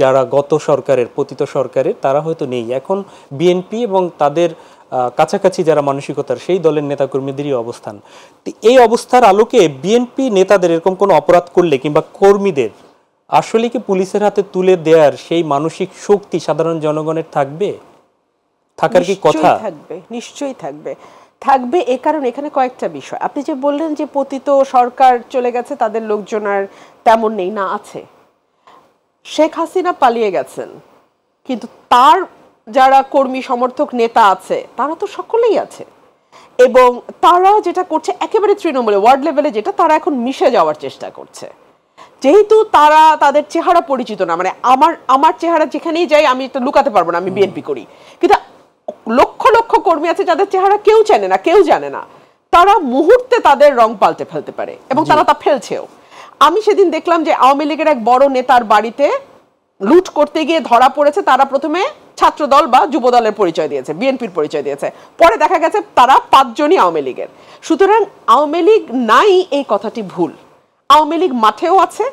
যারা গত সরকারের পতিত সরকারের তারা হয়তো নেই এখন বিএনপি এবং তাদের কাছাকাছি যারা মানসিকতার সেই দলের নেতাকর্মীদেরই অবস্থান এই অবস্থার আলোকে বিএনপি নেতাদের এরকম কোনো অপরাধ করলে কিংবা কর্মীদের আসলে কি পুলিশের হাতে তুলে দেওয়ার সেই মানসিক শক্তি সাধারণ জনগণের থাকবে থাকার কি কথা থাকবে নিশ্চয়ই থাকবে থাকবে এ কারণ এখানে কয়েকটা বিষয় আপনি যে বললেন যে পতিত সরকার চলে গেছে তাদের লোকজন আর তেমন নেই না আছে শেখ হাসিনা পালিয়ে গেছেন কিন্তু তার যারা কর্মী সমর্থক নেতা আছে তারা তো সকলেই আছে এবং তারা যেটা করছে একেবারে তৃণমূলে ওয়ার্ড লেভেলে যেটা তারা এখন মিশে যাওয়ার চেষ্টা করছে যেহেতু তারা তাদের চেহারা পরিচিত না মানে আমার আমার চেহারা যেখানেই যাই আমি এটা লুকাতে পারবো না আমি বিএনপি করি কিন্তু লক্ষ লক্ষ কর্মী আছে যাদের চেহারা কেউ চেনে না কেউ জানে না তারা মুহূর্তে তাদের রং পাল্টে ফেলতে পারে এবং তারা তা ফেলছেও আমি সেদিন দেখলাম যে আওয়ামী লীগের এক বড় নেতার বাড়িতে লুট করতে গিয়ে ধরা পড়েছে তারা প্রথমে ছাত্রদল বা যুব দলের পরিচয় দিয়েছে বিএনপির পরিচয় দিয়েছে পরে দেখা গেছে তারা পাঁচজনই আওয়ামী লীগের সুতরাং আওয়ামী লীগ নাই এই কথাটি ভুল আওয়ামী লীগ মাঠেও আছে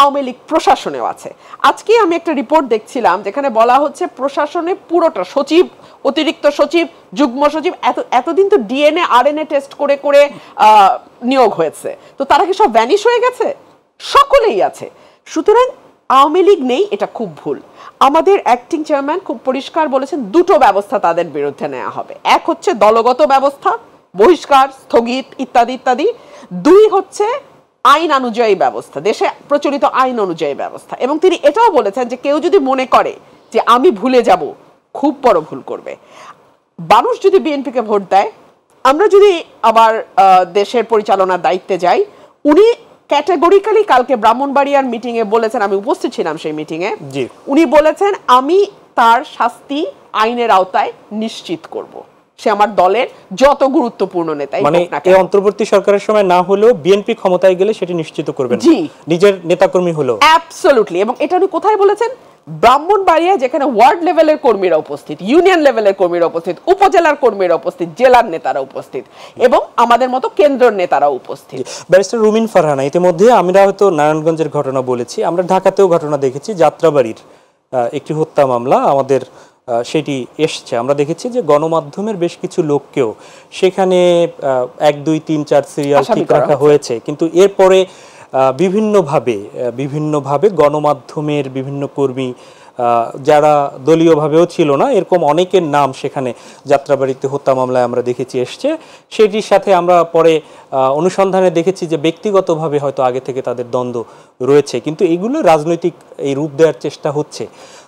আওয়ামী লীগ প্রশাসনেও আছে আজকে আমি একটা রিপোর্ট দেখছিলাম যেখানে বলা হচ্ছে প্রশাসনে পুরোটা সচিব অতিরিক্ত সচিব যুগ্ম সচিব এত এতদিন তো ডিএনএ আরএনএ টেস্ট করে করে নিয়োগ হয়েছে তো তারা কি সব ভ্যানিশ হয়ে গেছে সকলেই আছে সুতরাং আওয়ামী লীগ নেই এটা খুব ভুল আমাদের অ্যাক্টিং চেয়ারম্যান খুব পরিষ্কার বলেছেন দুটো ব্যবস্থা তাদের বিরুদ্ধে নেওয়া হবে এক হচ্ছে দলগত ব্যবস্থা বহিষ্কার স্থগিত ইত্যাদি ইত্যাদি দুই হচ্ছে আইন অনুযায়ী ব্যবস্থা দেশে প্রচলিত আইন অনুযায়ী ব্যবস্থা এবং তিনি এটাও বলেছেন যে কেউ যদি মনে করে যে আমি ভুলে যাব খুব বড় ভুল করবে মানুষ যদি বিএনপিকে ভোট দেয় আমরা যদি আবার দেশের পরিচালনার দায়িত্বে যাই উনি ক্যাটাগরিক্যালি কালকে ব্রাহ্মণবাড়িয়ার মিটিংয়ে বলেছেন আমি উপস্থিত ছিলাম সেই মিটিংয়ে উনি বলেছেন আমি তার শাস্তি আইনের আওতায় নিশ্চিত করবো সে আমার দলের যত গুরুত্বপূর্ণ নেতা মানে এই অন্তর্বর্তী সরকারের সময় না হলেও বিএনপি ক্ষমতায় গেলে সেটি নিশ্চিত করবেন জি নিজের নেতাকর্মী হলো অ্যাবসলুটলি এবং এটা উনি কোথায় বলেছেন ব্রাহ্মণবাড়িয়া যেখানে ওয়ার্ড লেভেলের কর্মীরা উপস্থিত ইউনিয়ন লেভেলের কর্মীরা উপস্থিত উপজেলার কর্মীরা উপস্থিত জেলার নেতারা উপস্থিত এবং আমাদের মতো কেন্দ্রের নেতারা উপস্থিত ব্যারিস্টার রুমিন ফারহানা ইতিমধ্যে আমরা হয়তো নারায়ণগঞ্জের ঘটনা বলেছি আমরা ঢাকাতেও ঘটনা দেখেছি যাত্রাবাড়ির একটি হত্যা মামলা আমাদের সেটি এসছে আমরা দেখেছি যে গণমাধ্যমের বেশ কিছু লোককেও সেখানে এক দুই তিন চার সিরিয়াল ঠিক রাখা হয়েছে কিন্তু এরপরে বিভিন্নভাবে বিভিন্নভাবে গণমাধ্যমের বিভিন্ন কর্মী যারা দলীয়ভাবেও ছিল না এরকম অনেকের নাম সেখানে যাত্রাবাড়িতে হত্যা মামলায় আমরা দেখেছি এসছে সেটির সাথে আমরা পরে অনুসন্ধানে দেখেছি যে ব্যক্তিগতভাবে হয়তো আগে থেকে তাদের দ্বন্দ্ব রয়েছে কিন্তু এগুলো রাজনৈতিক এই রূপ দেওয়ার চেষ্টা হচ্ছে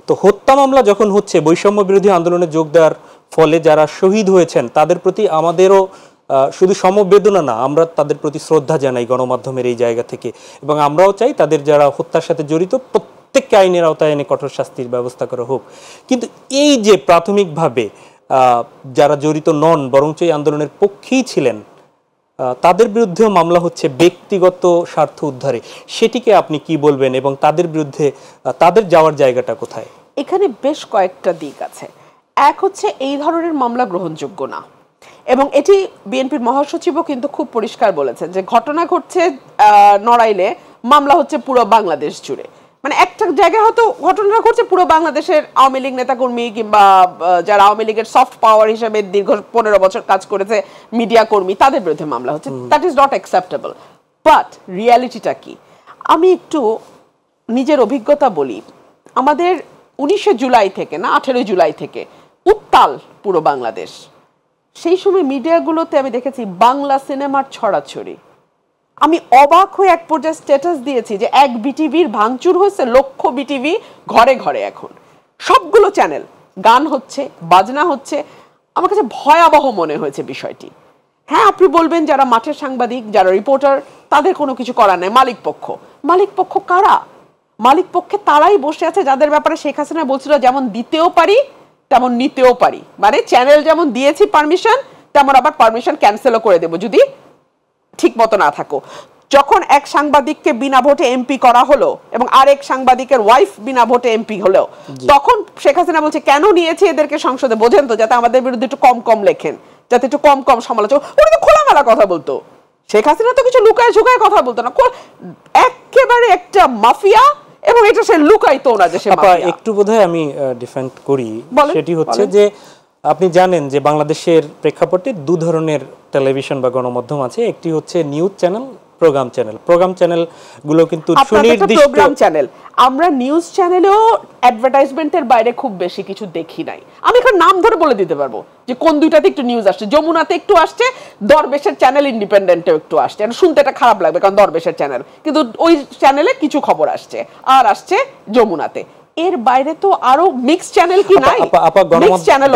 তো হত্যা মামলা যখন হচ্ছে বৈষম্য বিরোধী আন্দোলনে যোগ দেওয়ার ফলে যারা শহীদ হয়েছেন তাদের প্রতি আমাদেরও শুধু সমবেদনা না আমরা তাদের প্রতি শ্রদ্ধা জানাই গণমাধ্যমের এই জায়গা থেকে এবং আমরাও চাই তাদের যারা হত্যার সাথে জড়িত প্রত্যেককে আইনের আওতায় এনে কঠোর শাস্তির ব্যবস্থা করা হোক কিন্তু এই যে প্রাথমিকভাবে যারা জড়িত নন বরঞ্চ এই আন্দোলনের পক্ষেই ছিলেন তাদের বিরুদ্ধেও মামলা হচ্ছে ব্যক্তিগত স্বার্থ উদ্ধারে সেটিকে আপনি কি বলবেন এবং তাদের বিরুদ্ধে তাদের যাওয়ার জায়গাটা কোথায় এখানে বেশ কয়েকটা দিক আছে এক হচ্ছে এই ধরনের মামলা গ্রহণযোগ্য না এবং এটি বিএনপির মহাসচিবও কিন্তু খুব পরিষ্কার বলেছেন যে ঘটনা ঘটছে নড়াইলে মামলা হচ্ছে পুরো বাংলাদেশ জুড়ে মানে একটা জায়গায় হয়তো ঘটনাটা ঘটছে পুরো বাংলাদেশের আওয়ামী লীগ নেতাকর্মী কিংবা যারা আওয়ামী লীগের সফট পাওয়ার হিসেবে দীর্ঘ পনেরো বছর কাজ করেছে মিডিয়া কর্মী তাদের বিরুদ্ধে মামলা হচ্ছে that is not acceptable but রিয়ালিটিটা কি আমি একটু নিজের অভিজ্ঞতা বলি আমাদের উনিশে জুলাই থেকে না আঠেরোই জুলাই থেকে উত্তাল পুরো বাংলাদেশ সেই সময় মিডিয়াগুলোতে আমি দেখেছি বাংলা সিনেমার ছড়াছড়ি আমি অবাক হয়ে এক পর্যায়ে স্ট্যাটাস দিয়েছি যে এক বিটিভির ভাঙচুর হয়েছে লক্ষ বিটিভি ঘরে ঘরে এখন সবগুলো চ্যানেল গান হচ্ছে বাজনা হচ্ছে আমার কাছে ভয়াবহ মনে হয়েছে বিষয়টি হ্যাঁ আপনি বলবেন যারা মাঠের সাংবাদিক যারা রিপোর্টার তাদের কোনো কিছু করার নেই মালিক পক্ষ মালিক পক্ষ কারা মালিক পক্ষে তারাই বসে আছে যাদের ব্যাপারে শেখ হাসিনা বলছিল যেমন দিতেও পারি তেমন নিতেও পারি মানে চ্যানেল যেমন দিয়েছি পারমিশন তেমন আবার পারমিশন ক্যান্সেলও করে দেব যদি ঠিক মতো না থাকো যখন এক সাংবাদিককে বিনা ভোটে এমপি করা হলো এবং আরেক সাংবাদিকের ওয়াইফ বিনা ভোটে এমপি হলো তখন শেখ হাসিনা বলছে কেন নিয়েছে এদেরকে সংসদে বোঝেন তো যাতে আমাদের বিরুদ্ধে একটু কম কম লেখেন যাতে একটু কম কম সমালোচক ওরা তো খোলামেলা কথা বলতো শেখ হাসিনা তো কিছু লুকায় ঝুকায় কথা বলতো না একেবারে একটা মাফিয়া এবং এটা সে লুকাইতো না যে সে একটু বোধহয় আমি ডিফেন্ড করি সেটি হচ্ছে যে আপনি জানেন যে বাংলাদেশের প্রেক্ষাপটে দু ধরনের টেলিভিশন বা গণমাধ্যম আছে একটি হচ্ছে news channel programme channel programme চ্যানেলগুলো কিন্তু সুনির্দিষ্ট প্রোগ্রাম চ্যানেল আমরা নিউজ চ্যানেলেও অ্যাডভার্টাইজমেন্টের বাইরে খুব বেশি কিছু দেখি নাই আমি এখন নাম ধরে বলে দিতে পারবো যে কোন দুইটাতে একটু নিউজ আসছে যমুনাতে একটু আসছে দরবেশের চ্যানেল ইন্ডিপেন্ডেন্টেও একটু আসছে আর শুনতে এটা খারাপ লাগবে কারণ দরবেশের চ্যানেল কিন্তু ওই চ্যানেলে কিছু খবর আসছে আর আসছে যমুনাতে এর বাইরে তো আরো মিক্স চ্যানেল কি নাই মিক্স চ্যানেল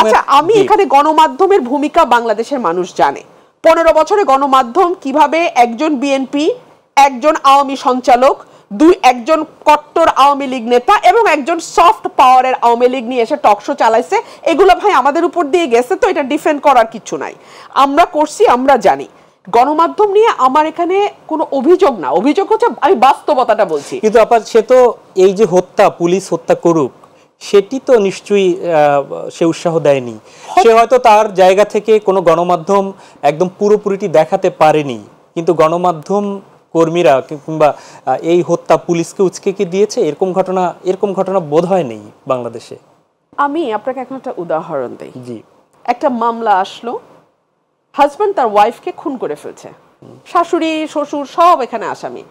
আচ্ছা আমি এখানে গণমাধ্যমের ভূমিকা বাংলাদেশের মানুষ জানে পনেরো বছরে গণমাধ্যম কিভাবে একজন বিএনপি একজন আওয়ামী সঞ্চালক দুই একজন কট্টর আওয়ামী লীগ নেতা এবং একজন সফট পাওয়ারের আওয়ামী লীগ নিয়ে এসে টকশো চালাইছে এগুলো ভাই আমাদের উপর দিয়ে গেছে তো এটা ডিফেন্ড করার কিছু নাই আমরা করছি আমরা জানি গণমাধ্যম নিয়ে আমার এখানে কোনো অভিযোগ না অভিযোগ হচ্ছে আমি বাস্তবতাটা বলছি কিন্তু আপনার সে তো এই যে হত্যা পুলিশ হত্যা করুক সেটি তো নিশ্চয়ই সে উৎসাহ দেয়নি সে হয়তো তার জায়গা থেকে কোনো গণমাধ্যম একদম পুরোপুরিটি দেখাতে পারেনি কিন্তু গণমাধ্যম কর্মীরা কিংবা এই হত্যা পুলিশকে উচকে কি দিয়েছে এরকম ঘটনা এরকম ঘটনা বোধ হয় নেই বাংলাদেশে আমি আপনাকে এখন একটা উদাহরণ দিই জি একটা মামলা আসলো হাজব্যান্ড তার ওয়াইফকে খুন করে ফেলছে শাশুড়ি শ্বশুর সব এখানে আসামি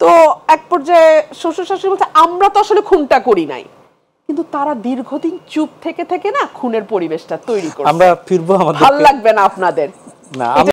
তো এক পর্যায়ে শ্বশুর শাশুড়ি বলছে আমরা তো আসলে খুনটা করি নাই কিন্তু তারা দীর্ঘদিন চুপ থেকে থেকে না খুনের পরিবেশটা তৈরি করে আমরা ফিরবো আমাদের ভালো লাগবে না আপনাদের না